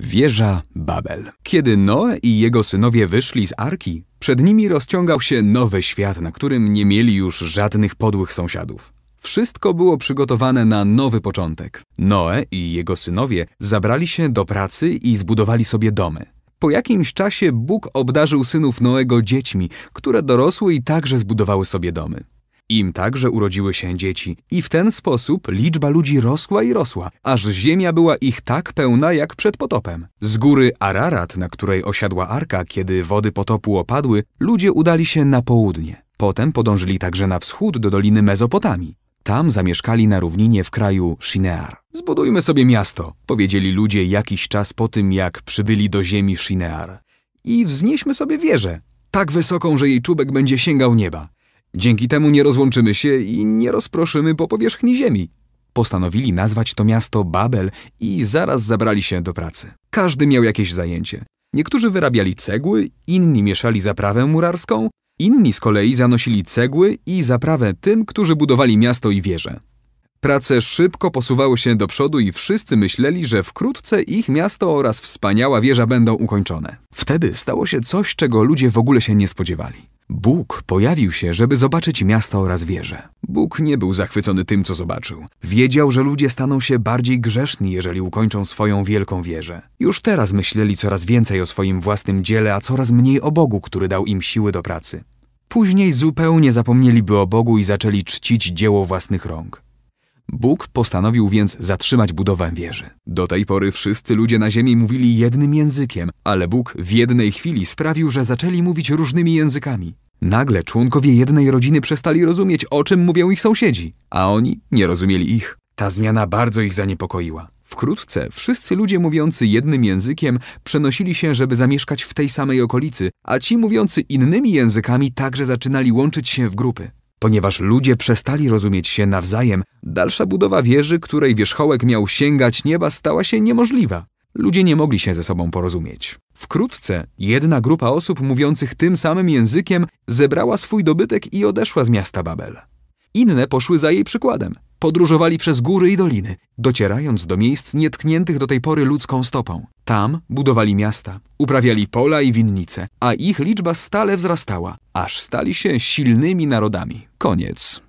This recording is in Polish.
Wieża Babel. Kiedy Noe i jego synowie wyszli z arki, przed nimi rozciągał się nowy świat, na którym nie mieli już żadnych podłych sąsiadów. Wszystko było przygotowane na nowy początek. Noe i jego synowie zabrali się do pracy i zbudowali sobie domy. Po jakimś czasie Bóg obdarzył synów Noego dziećmi, które dorosły i także zbudowały sobie domy. Im także urodziły się dzieci. I w ten sposób liczba ludzi rosła i rosła, aż ziemia była ich tak pełna jak przed potopem. Z góry Ararat, na której osiadła arka, kiedy wody potopu opadły, ludzie udali się na południe. Potem podążyli także na wschód do doliny Mezopotamii. Tam zamieszkali na równinie w kraju Shinear. Zbudujmy sobie miasto, powiedzieli ludzie jakiś czas po tym, jak przybyli do ziemi Shinear. I wznieśmy sobie wieżę, tak wysoką, że jej czubek będzie sięgał nieba. Dzięki temu nie rozłączymy się i nie rozproszymy po powierzchni Ziemi. Postanowili nazwać to miasto Babel i zaraz zabrali się do pracy. Każdy miał jakieś zajęcie. Niektórzy wyrabiali cegły, inni mieszali zaprawę murarską, inni z kolei zanosili cegły i zaprawę tym, którzy budowali miasto i wieże. Prace szybko posuwały się do przodu i wszyscy myśleli, że wkrótce ich miasto oraz wspaniała wieża będą ukończone. Wtedy stało się coś, czego ludzie w ogóle się nie spodziewali. Bóg pojawił się, żeby zobaczyć miasto oraz wieżę. Bóg nie był zachwycony tym, co zobaczył. Wiedział, że ludzie staną się bardziej grzeszni, jeżeli ukończą swoją wielką wieżę. Już teraz myśleli coraz więcej o swoim własnym dziele, a coraz mniej o Bogu, który dał im siły do pracy. Później zupełnie zapomnieliby o Bogu i zaczęli czcić dzieło własnych rąk. Bóg postanowił więc zatrzymać budowę wieży. Do tej pory wszyscy ludzie na ziemi mówili jednym językiem, ale Bóg w jednej chwili sprawił, że zaczęli mówić różnymi językami. Nagle członkowie jednej rodziny przestali rozumieć, o czym mówią ich sąsiedzi, a oni nie rozumieli ich. Ta zmiana bardzo ich zaniepokoiła. Wkrótce wszyscy ludzie mówiący jednym językiem przenosili się, żeby zamieszkać w tej samej okolicy, a ci mówiący innymi językami także zaczynali łączyć się w grupy. Ponieważ ludzie przestali rozumieć się nawzajem, dalsza budowa wieży, której wierzchołek miał sięgać nieba, stała się niemożliwa. Ludzie nie mogli się ze sobą porozumieć. Wkrótce jedna grupa osób mówiących tym samym językiem zebrała swój dobytek i odeszła z miasta Babel. Inne poszły za jej przykładem. Podróżowali przez góry i doliny, docierając do miejsc nietkniętych do tej pory ludzką stopą. Tam budowali miasta, uprawiali pola i winnice, a ich liczba stale wzrastała, aż stali się silnymi narodami. Koniec.